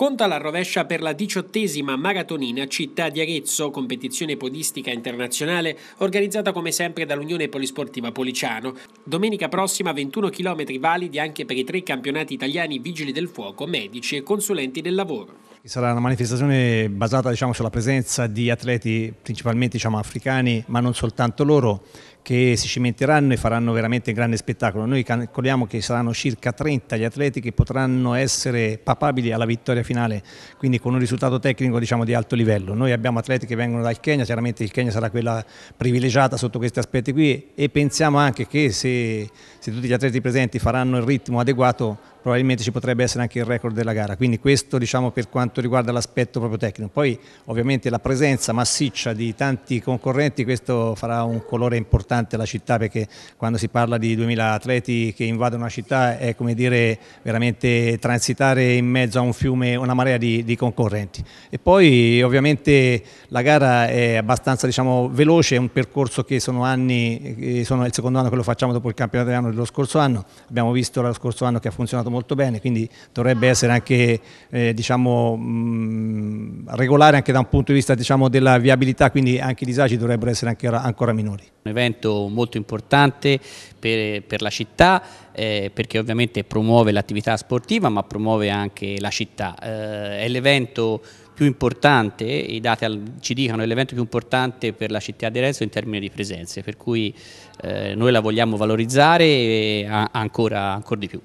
Conta la rovescia per la diciottesima maratonina Città di Arezzo, competizione podistica internazionale organizzata come sempre dall'Unione Polisportiva Policiano. Domenica prossima 21 km validi anche per i tre campionati italiani vigili del fuoco, medici e consulenti del lavoro. Sarà una manifestazione basata diciamo, sulla presenza di atleti principalmente diciamo, africani, ma non soltanto loro, che si cimenteranno e faranno veramente grande spettacolo. Noi calcoliamo che saranno circa 30 gli atleti che potranno essere papabili alla vittoria finale, quindi con un risultato tecnico diciamo, di alto livello. Noi abbiamo atleti che vengono dal Kenya, chiaramente il Kenya sarà quella privilegiata sotto questi aspetti qui e pensiamo anche che se, se tutti gli atleti presenti faranno il ritmo adeguato probabilmente ci potrebbe essere anche il record della gara. Quindi questo diciamo, per quanto riguarda l'aspetto proprio tecnico. Poi ovviamente la presenza massiccia di tanti concorrenti, questo farà un colore importante alla città perché quando si parla di 2000 atleti che invadono una città è come dire veramente transitare in mezzo a un fiume, una marea di, di concorrenti. E poi ovviamente la gara è abbastanza diciamo, veloce, è un percorso che sono anni, eh, sono il secondo anno che lo facciamo dopo il campionato italiano dello scorso anno, abbiamo visto lo scorso anno che ha funzionato funzionato molto bene, quindi dovrebbe essere anche eh, diciamo, mh, mm, regolare anche da un punto di vista diciamo, della viabilità, quindi anche i disagi dovrebbero essere ancora minori. Un evento molto importante per, per la città eh, perché ovviamente promuove l'attività sportiva ma promuove anche la città. Eh, è l'evento più importante, i dati ci dicono, è l'evento più importante per la città di Renzo in termini di presenze, per cui eh, noi la vogliamo valorizzare ancora, ancora di più.